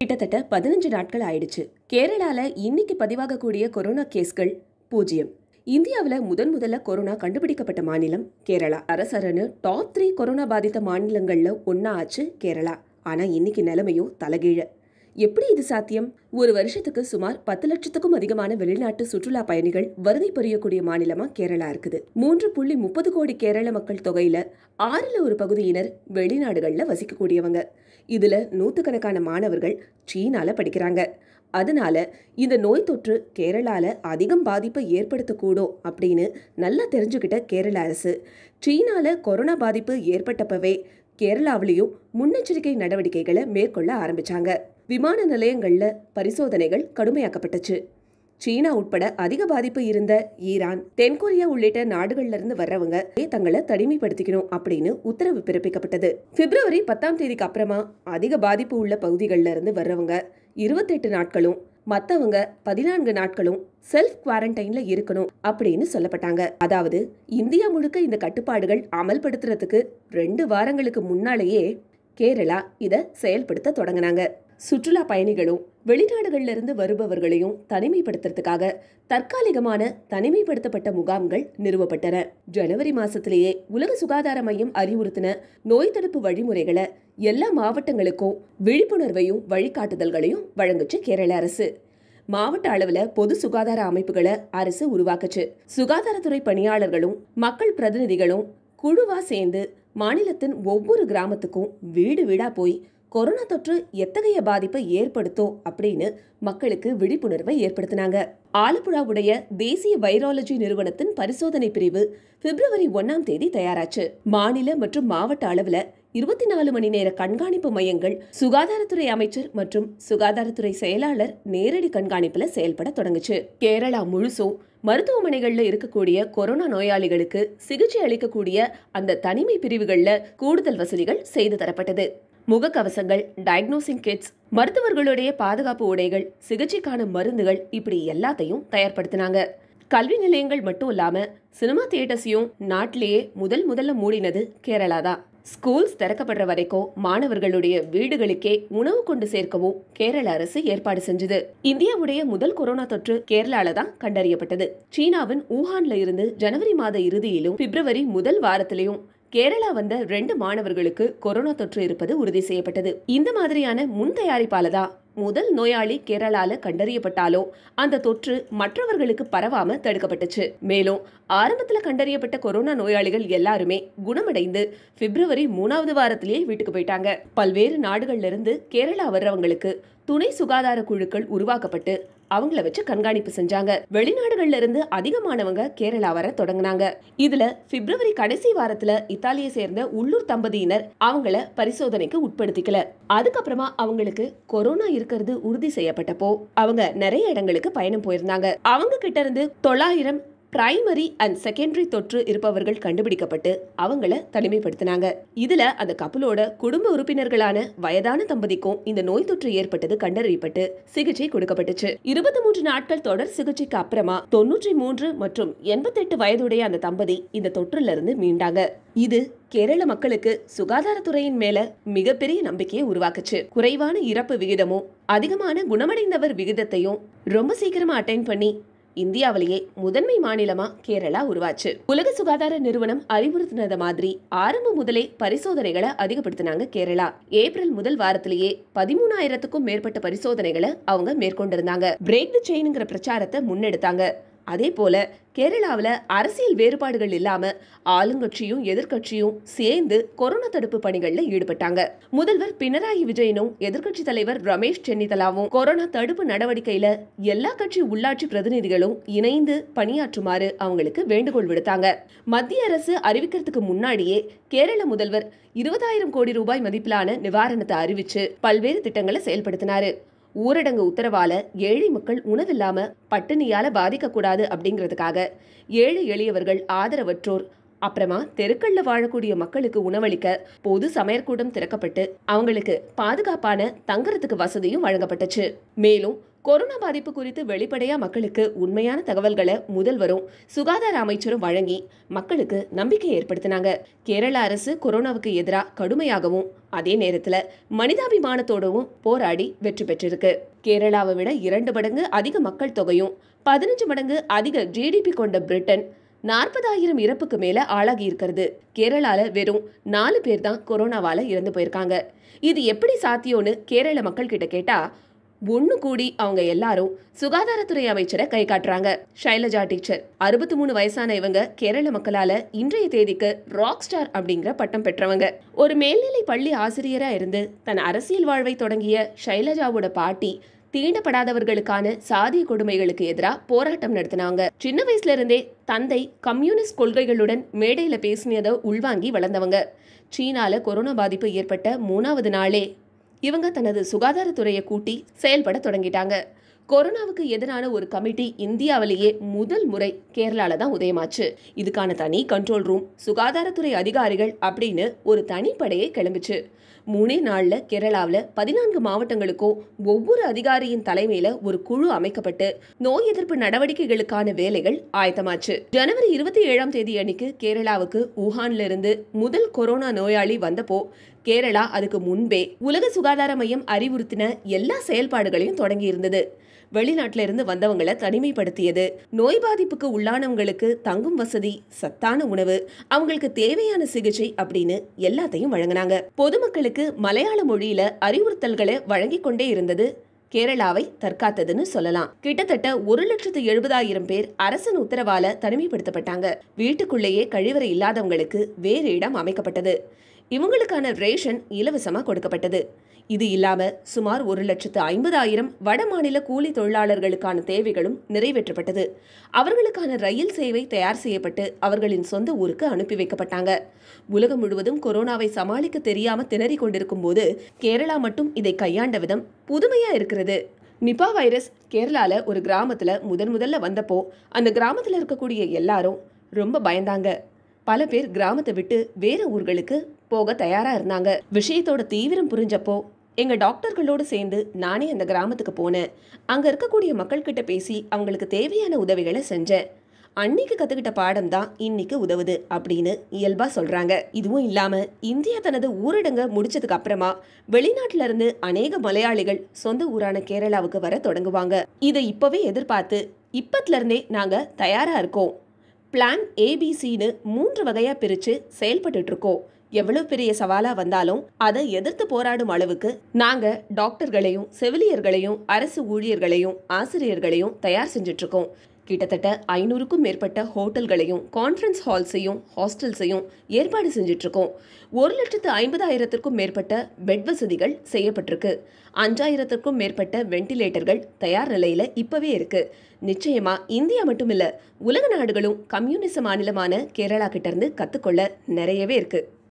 கிட்டத்தட்ட பதினஞ்சு நாட்கள் ஆயிடுச்சு கேரளால இன்னைக்கு பதிவாகக்கூடிய கொரோனா கேஸ்கள் பூஜ்ஜியம் இந்தியாவில் முதன் முதல்ல கொரோனா கண்டுபிடிக்கப்பட்ட மாநிலம் கேரளா அரசரனு டாப் த்ரீ கொரோனா பாதித்த மாநிலங்களில் ஒன்றா ஆச்சு கேரளா ஆனால் இன்னைக்கு நிலைமையும் தலைகீழ எப்படி இது சாத்தியம் ஒரு வருஷத்துக்கு சுமார் பத்து லட்சத்துக்கும் அதிகமான வெளிநாட்டு சுற்றுலா பயணிகள் வருகை புரியக்கூடிய மாநிலமா கேரளா இருக்குது மூன்று புள்ளி முப்பது கோடி கேரள மக்கள் தொகையில ஆறுல ஒரு பகுதியினர் வெளிநாடுகளில் வசிக்கக்கூடியவங்க இதுல நூற்றுக்கணக்கான மாணவர்கள் சீனால படிக்கிறாங்க அதனால இந்த நோய் தொற்று கேரளாவில் அதிகம் பாதிப்பை ஏற்படுத்தக்கூடும் அப்படின்னு நல்லா தெரிஞ்சுக்கிட்ட கேரள அரசு சீனால கொரோனா பாதிப்பு ஏற்பட்டப்பவே கேரளாவிலையும் முன்னெச்சரிக்கை நடவடிக்கைகளை மேற்கொள்ள ஆரம்பிச்சாங்க விமான நிலையங்களில் பரிசோதனைகள் கடுமையாக்கப்பட்டுச்சு சீனா உட்பட அதிக பாதிப்பு இருந்த ஈரான் தென்கொரியா உள்ளிட்ட நாடுகள்ல இருந்து வர்றவங்க தங்களை தனிமைப்படுத்திக்கணும் அப்படின்னு உத்தரவு பிறப்பிக்கப்பட்டது பிப்ரவரி பத்தாம் தேதிக்கு அப்புறமா அதிக பாதிப்பு உள்ள பகுதிகளில் இருந்து வர்றவங்க இருபத்தெட்டு நாட்களும் மற்றவங்க பதினான்கு நாட்களும் செல்ஃப் குவாரண்டைன்ல இருக்கணும் அப்படின்னு சொல்லப்பட்டாங்க அதாவது இந்தியா முழுக்க இந்த கட்டுப்பாடுகள் அமல்படுத்துறதுக்கு ரெண்டு வாரங்களுக்கு முன்னாலேயே கேரளா இதை செயல்படுத்த தொடங்கினாங்க சுற்றுலா பயணிகளும் வெளிநாடுகளிலிருந்து இருந்து வருபவர்களையும் தனிமைப்படுத்துறதுக்காக தற்காலிகமான தனிமைப்படுத்தப்பட்ட முகாம்கள் நிறுவப்பட்டன ஜனவரி மாசத்திலேயே உலக சுகாதார மையம் அறிவுறுத்தின நோய் தடுப்பு வழிமுறைகளை எல்லா மாவட்டங்களுக்கும் விழிப்புணர்வையும் வழிகாட்டுதல்களையும் வழங்குச்சு கேரள அரசு மாவட்ட அளவில் பொது சுகாதார அமைப்புகளை அரசு உருவாக்குச்சு சுகாதாரத்துறை பணியாளர்களும் மக்கள் பிரதிநிதிகளும் குழுவா சேர்ந்து மாநிலத்தின் ஒவ்வொரு கிராமத்துக்கும் வீடு வீடா போய் கொரோனா தொற்று எத்தகைய பாதிப்பை ஏற்படுத்தும் அப்படின்னு மக்களுக்கு விழிப்புணர்வை ஏற்படுத்தினாங்க ஆலப்புழாவுடைய தேசிய வைரலஜி நிறுவனத்தின் பரிசோதனை பிரிவு பிப்ரவரி ஒன்னாம் தேதி தயாராச்சு மாநில மற்றும் மாவட்ட அளவுல இருபத்தி நாலு மணி நேர கண்காணிப்பு மையங்கள் சுகாதாரத்துறை அமைச்சர் மற்றும் சுகாதாரத்துறை செயலாளர் நேரடி கண்காணிப்புல செயல்பட தொடங்குச்சு கேரளா முழுசும் மருத்துவமனைகளில் இருக்கக்கூடிய கொரோனா நோயாளிகளுக்கு சிகிச்சை அளிக்கக்கூடிய அந்த தனிமை பிரிவுகளில் கூடுதல் வசதிகள் செய்து தரப்பட்டது முகக்கவசங்கள் டயக்னோசிங் கிட்ஸ் மருத்துவர்களுடைய பாதுகாப்பு உடைகள் சிகிச்சைக்கான மருந்துகள் இப்படி எல்லாத்தையும் தயார்படுத்தினாங்க கல்வி நிலையங்கள் மட்டும் இல்லாம சினிமா தியேட்டர்ஸையும் நாட்டிலேயே முதல் முதல்ல மூடினது கேரளா தான் ஸ்கூல்ஸ் திறக்கப்படுற வரைக்கும் மாணவர்களுடைய வீடுகளுக்கே உணவு கொண்டு சேர்க்கவும் கேரள அரசு ஏற்பாடு செஞ்சது இந்தியாவுடைய முதல் கொரோனா தொற்று கேரளால தான் கண்டறியப்பட்டது சீனாவின் ஊஹான்ல இருந்து ஜனவரி மாத இறுதியிலும் பிப்ரவரி முதல் வாரத்திலையும் கேரளா வந்த ரெண்டு மாணவர்களுக்கு கொரோனா தொற்று இருப்பது உறுதி செய்யப்பட்டது இந்த மாதிரியான முன் தயாரிப்பால தான் முதல் நோயாளி கேரளால கண்டறியப்பட்டாலோ அந்த தொற்று மற்றவர்களுக்கு பரவாம தடுக்கப்பட்டுச்சு மேலும் ஆரம்பத்துல கண்டறியப்பட்ட கொரோனா நோயாளிகள் எல்லாருமே குணமடைந்து பிப்ரவரி மூணாவது வாரத்திலேயே வீட்டுக்கு போயிட்டாங்க பல்வேறு நாடுகள்ல இருந்து கேரளா வர்றவங்களுக்கு துணை சுகாதார குழுக்கள் உருவாக்கப்பட்டு அவங்கள வச்சு கண்காணிப்பு செஞ்சாங்க வெளிநாடுகள்ல இருந்து அதிகமானவங்க கேரளா வர தொடங்கினாங்க இதுல பிப்ரவரி கடைசி வாரத்துல இத்தாலியை சேர்ந்த உள்ளூர் தம்பதியினர் அவங்கள பரிசோதனைக்கு உட்படுத்திக்கல அதுக்கப்புறமா அவங்களுக்கு கொரோனா இருக்கிறது உறுதி செய்யப்பட்டப்போ அவங்க நிறைய இடங்களுக்கு பயணம் போயிருந்தாங்க அவங்க கிட்ட இருந்து தொள்ளாயிரம் பிரைமரி அண்ட் செகண்டரி தொற்று இருப்பவர்கள் கண்டுபிடிக்கப்பட்டு அவங்கள தனிமைப்படுத்தினாங்க இதுல அந்த கப்பலோட குடும்ப உறுப்பினர்களான வயதான தம்பதிக்கும் இந்த நோய் தொற்று ஏற்பட்டது கண்டறியப்பட்டு சிகிச்சை கொடுக்கப்பட்டுச்சு இருபத்தி மூன்று நாட்கள் தொடர் சிகிச்சைக்கு அப்புறமா தொன்னூற்றி மூன்று மற்றும் எண்பத்தெட்டு வயதுடைய அந்த தம்பதி இந்த தொற்றுல இருந்து மீண்டாங்க இது கேரள மக்களுக்கு சுகாதாரத்துறையின் மேல மிகப்பெரிய நம்பிக்கையை உருவாக்குச்சு குறைவான இறப்பு விகிதமும் அதிகமான குணமடைந்தவர் விகிதத்தையும் ரொம்ப சீக்கிரமா அட்டைன் பண்ணி இந்தியாவிலேயே முதன்மை மாநிலமா கேரளா உருவாச்சு உலக சுகாதார நிறுவனம் அறிவுறுத்தினத மாதிரி ஆரம்ப முதலே பரிசோதனைகளை அதிகப்படுத்தினாங்க கேரளா ஏப்ரல் முதல் வாரத்திலேயே பதிமூணாயிரத்துக்கும் மேற்பட்ட பரிசோதனைகளை அவங்க மேற்கொண்டிருந்தாங்க பிரேக் தி செயின்ங்கிற பிரச்சாரத்தை முன்னெடுத்தாங்க அதே போல கேரளாவில் அரசியல் வேறுபாடுகள் இல்லாம ஆளுங்கட்சியும் எதிர்கட்சியும் சேர்ந்து கொரோனா தடுப்பு பணிகளில் ஈடுபட்டாங்க முதல்வர் பினராயி விஜயனும் எதிர்கட்சி தலைவர் ரமேஷ் சென்னிதலாவும் கொரோனா தடுப்பு நடவடிக்கையில எல்லா கட்சி உள்ளாட்சி பிரதிநிதிகளும் இணைந்து பணியாற்றுமாறு அவங்களுக்கு வேண்டுகோள் விடுத்தாங்க மத்திய அரசு அறிவிக்கிறதுக்கு முன்னாடியே கேரள முதல்வர் இருபதாயிரம் கோடி ரூபாய் மதிப்பிலான நிவாரணத்தை அறிவிச்சு பல்வேறு திட்டங்களை செயல்படுத்தினாரு ஊரடங்கு உத்தரவால ஏழை மக்கள் உணவில்லாம பட்டினியால பாதிக்கக்கூடாது அப்படிங்கிறதுக்காக ஏழை எளியவர்கள் ஆதரவற்றோர் அப்புறமா தெருக்கள்ல வாழக்கூடிய மக்களுக்கு உணவளிக்க பொது சமையற்கூடம் திறக்கப்பட்டு அவங்களுக்கு பாதுகாப்பான தங்குறதுக்கு வசதியும் வழங்கப்பட்டுச்சு மேலும் கொரோனா பாதிப்பு குறித்து வெளிப்படையா மக்களுக்கு உண்மையான தகவல்களை முதல்வரும் சுகாதார அமைச்சரும் வழங்கி மக்களுக்கு நம்பிக்கை ஏற்படுத்தினாங்க கேரள அரசு கொரோனாவுக்கு எதிராக கடுமையாகவும் அதே நேரத்தில் மனிதாபிமானத்தோடவும் போராடி வெற்றி பெற்றிருக்கு கேரளாவை விட இரண்டு மடங்கு அதிக மக்கள் தொகையும் பதினஞ்சு மடங்கு அதிக ஜிடிபி கொண்ட பிரிட்டன் நாற்பதாயிரம் இறப்புக்கு மேல ஆளாகி இருக்கிறது கேரளால வெறும் நாலு பேர் தான் கொரோனாவால இறந்து போயிருக்காங்க இது எப்படி சாத்தியோன்னு கேரள மக்கள் கிட்ட கேட்டா ஒன்று கூடி அவங்க எல்லாரும் சுகாதாரத்துறை அமைச்சரை கை காட்டுறாங்க ஷைலஜா டீச்சர் அறுபத்தி மூணு வயசான இவங்க கேரள மக்களால இன்றைய தேதிக்கு ராக் ஸ்டார் அப்படிங்கிற பட்டம் பெற்றவங்க ஒரு மேல்நிலை பள்ளி ஆசிரியரா இருந்து தன் அரசியல் வாழ்வை தொடங்கிய ஷைலஜாவோட பாட்டி தீண்டப்படாதவர்களுக்கான சாதிய கொடுமைகளுக்கு எதிராக போராட்டம் நடத்தினாங்க சின்ன வயசுல இருந்தே தந்தை கம்யூனிஸ்ட் கொள்கைகளுடன் மேடையில பேசினதை உள்வாங்கி வளர்ந்தவங்க சீனால கொரோனா பாதிப்பு ஏற்பட்ட மூணாவது நாளே இவங்க தனது சுகாதாரத்துறையை கூட்டி செயல்பட தொடங்கிட்டாங்க கொரோனாவுக்கு எதிரான ஒரு கமிட்டி இந்தியாவிலேயே முதல் முறை கேரளால தான் உதயமாச்சு இதுக்கான தனி கண்ட்ரோல் ரூம் சுகாதாரத்துறை அதிகாரிகள் அப்படின்னு ஒரு தனிப்படையை கிளம்பிச்சு மூணே நாளில் கேரளாவில் பதினான்கு மாவட்டங்களுக்கும் ஒவ்வொரு அதிகாரியின் தலைமையில் ஒரு குழு அமைக்கப்பட்டு நோய் எதிர்ப்பு நடவடிக்கைகளுக்கான வேலைகள் ஆயத்தமாச்சு ஜனவரி இருபத்தி ஏழாம் தேதி அன்னைக்கு கேரளாவுக்கு வுஹான்ல இருந்து முதல் கொரோனா நோயாளி வந்தப்போ கேரளா அதுக்கு முன்பே உலக சுகாதார மையம் அறிவுறுத்தின எல்லா செயல்பாடுகளையும் தொடங்கி இருந்தது வெளிநாட்டில இருந்து வந்தவங்களை தனிமைப்படுத்தியது நோய் பாதிப்புக்கு உள்ளானவங்களுக்கு தங்கும் வசதி சத்தான உணவு அவங்களுக்கு தேவையான சிகிச்சை அப்படின்னு எல்லாத்தையும் வழங்கினாங்க பொதுமக்களுக்கு மலையாள மொழியில அறிவுறுத்தல்களை வழங்கிக் கொண்டே இருந்தது கேரளாவை தற்காத்ததுன்னு சொல்லலாம் கிட்டத்தட்ட ஒரு லட்சத்து எழுபதாயிரம் பேர் அரசின் உத்தரவால தனிமைப்படுத்தப்பட்டாங்க வீட்டுக்குள்ளேயே கழிவறை இல்லாதவங்களுக்கு வேறு இடம் அமைக்கப்பட்டது இவங்களுக்கான ரேஷன் இலவசமா கொடுக்கப்பட்டது இது இல்லாமல் சுமார் ஒரு லட்சத்து ஐம்பதாயிரம் வடமாநில கூலி தொழிலாளர்களுக்கான தேவைகளும் நிறைவேற்றப்பட்டது அவர்களுக்கான ரயில் சேவை தயார் செய்யப்பட்டு அவர்களின் சொந்த ஊருக்கு அனுப்பி வைக்கப்பட்டாங்க உலகம் முழுவதும் கொரோனாவை சமாளிக்க தெரியாம திணறிக் கொண்டிருக்கும் போது கேரளா மட்டும் இதை கையாண்ட விதம் புதுமையா இருக்கிறது நிபா வைரஸ் கேரளால ஒரு கிராமத்துல முதன் முதல்ல வந்தப்போ அந்த கிராமத்துல இருக்கக்கூடிய எல்லாரும் ரொம்ப பயந்தாங்க பல பேர் கிராமத்தை விட்டு வேற ஊர்களுக்கு போக தயாரா இருந்தாங்க விஷயத்தோட தீவிரம் புரிஞ்சப்போ எங்கள் டாக்டர்களோடு சேர்ந்து நானே அந்த கிராமத்துக்கு போனேன் அங்கே இருக்கக்கூடிய மக்கள்கிட்ட பேசி அவங்களுக்கு தேவையான உதவிகளை செஞ்சேன் அன்னைக்கு கற்றுக்கிட்ட பாடம் தான் இன்னைக்கு உதவுது அப்படின்னு இயல்பாக சொல்கிறாங்க இதுவும் இல்லாமல் இந்தியா தனது ஊரடங்க முடிச்சதுக்கு அப்புறமா வெளிநாட்டிலிருந்து அநேக மலையாளிகள் சொந்த ஊரான கேரளாவுக்கு வர தொடங்குவாங்க இதை இப்போவே எதிர்பார்த்து இப்பத்துலேருந்தே நாங்கள் தயாராக இருக்கோம் பிளான் ஏபிசின்னு மூன்று வகையாக பிரித்து செயல்பட்டு இருக்கோம் எவ்வளவு பெரிய சவாலா வந்தாலும் அதை எதிர்த்து போராடும் அளவுக்கு நாங்க டாக்டர்களையும் செவிலியர்களையும் அரசு ஊழியர்களையும் ஆசிரியர்களையும் தயார் செஞ்சிட்டு இருக்கோம் கிட்டத்தட்ட ஐநூறுக்கும் மேற்பட்ட ஹோட்டல்களையும் கான்ஃபரன்ஸ் ஹால்ஸையும் ஹாஸ்டல்ஸையும் ஏற்பாடு இருக்கோம் ஒரு லட்சத்து ஐம்பதாயிரத்திற்கும் மேற்பட்ட பெட் வசதிகள் செய்யப்பட்டிருக்கு அஞ்சாயிரத்திற்கும் மேற்பட்ட வெண்டிலேட்டர்கள் தயார் நிலையில் இப்போவே இருக்குது நிச்சயமாக இந்தியா மட்டும் இல்லை உலக நாடுகளும் கம்யூனிச மாநிலமான கேரளா கிட்டேருந்து கற்றுக்கொள்ள நிறையவே இருக்குது